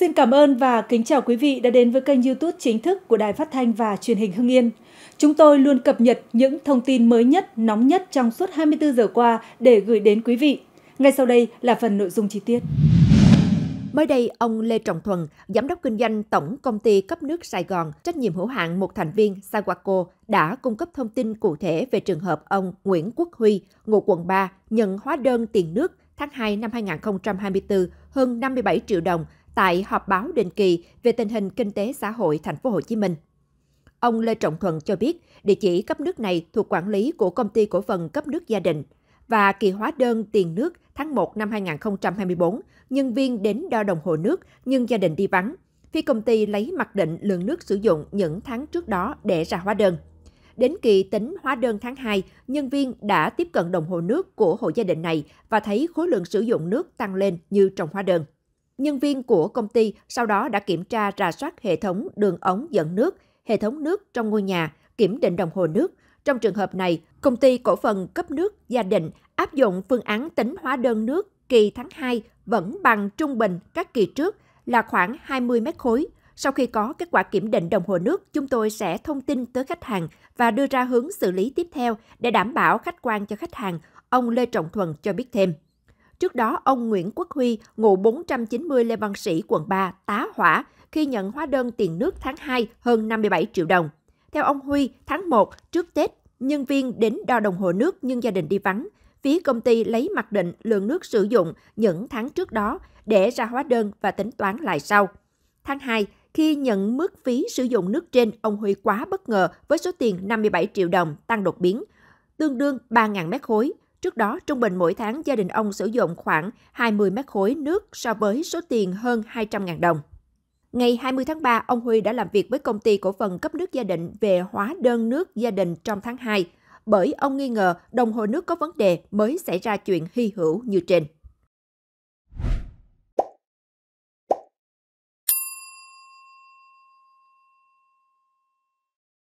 Xin cảm ơn và kính chào quý vị đã đến với kênh YouTube chính thức của Đài Phát thanh và Truyền hình Hưng Yên. Chúng tôi luôn cập nhật những thông tin mới nhất, nóng nhất trong suốt 24 giờ qua để gửi đến quý vị. Ngay sau đây là phần nội dung chi tiết. Mới đây, ông Lê Trọng Thuần, giám đốc kinh doanh Tổng công ty cấp nước Sài Gòn, trách nhiệm hữu hạn một thành viên Sawako đã cung cấp thông tin cụ thể về trường hợp ông Nguyễn Quốc Huy, ngụ quận 3, nhận hóa đơn tiền nước tháng 2 năm 2024 hơn 57 triệu đồng tại họp báo định kỳ về tình hình kinh tế xã hội thành phố Hồ Chí Minh. Ông Lê Trọng Thuận cho biết, địa chỉ cấp nước này thuộc quản lý của công ty cổ phần cấp nước gia đình và kỳ hóa đơn tiền nước tháng 1 năm 2024, nhân viên đến đo đồng hồ nước nhưng gia đình đi vắng. Phía công ty lấy mặc định lượng nước sử dụng những tháng trước đó để ra hóa đơn. Đến kỳ tính hóa đơn tháng 2, nhân viên đã tiếp cận đồng hồ nước của hộ gia đình này và thấy khối lượng sử dụng nước tăng lên như trong hóa đơn. Nhân viên của công ty sau đó đã kiểm tra rà soát hệ thống đường ống dẫn nước, hệ thống nước trong ngôi nhà, kiểm định đồng hồ nước. Trong trường hợp này, công ty cổ phần cấp nước gia định áp dụng phương án tính hóa đơn nước kỳ tháng 2 vẫn bằng trung bình các kỳ trước là khoảng 20 mét khối. Sau khi có kết quả kiểm định đồng hồ nước, chúng tôi sẽ thông tin tới khách hàng và đưa ra hướng xử lý tiếp theo để đảm bảo khách quan cho khách hàng, ông Lê Trọng Thuần cho biết thêm. Trước đó, ông Nguyễn Quốc Huy, ngụ 490 Lê Văn Sĩ, quận 3, tá hỏa khi nhận hóa đơn tiền nước tháng 2 hơn 57 triệu đồng. Theo ông Huy, tháng 1 trước Tết, nhân viên đến đo đồng hồ nước nhưng gia đình đi vắng. Phía công ty lấy mặc định lượng nước sử dụng những tháng trước đó để ra hóa đơn và tính toán lại sau. Tháng 2, khi nhận mức phí sử dụng nước trên, ông Huy quá bất ngờ với số tiền 57 triệu đồng tăng đột biến, tương đương 3.000 mét khối. Trước đó, trung bình mỗi tháng gia đình ông sử dụng khoảng 20 mét khối nước so với số tiền hơn 200.000 đồng. Ngày 20 tháng 3, ông Huy đã làm việc với công ty cổ phần cấp nước gia đình về hóa đơn nước gia đình trong tháng 2, bởi ông nghi ngờ đồng hồ nước có vấn đề mới xảy ra chuyện hy hữu như trên.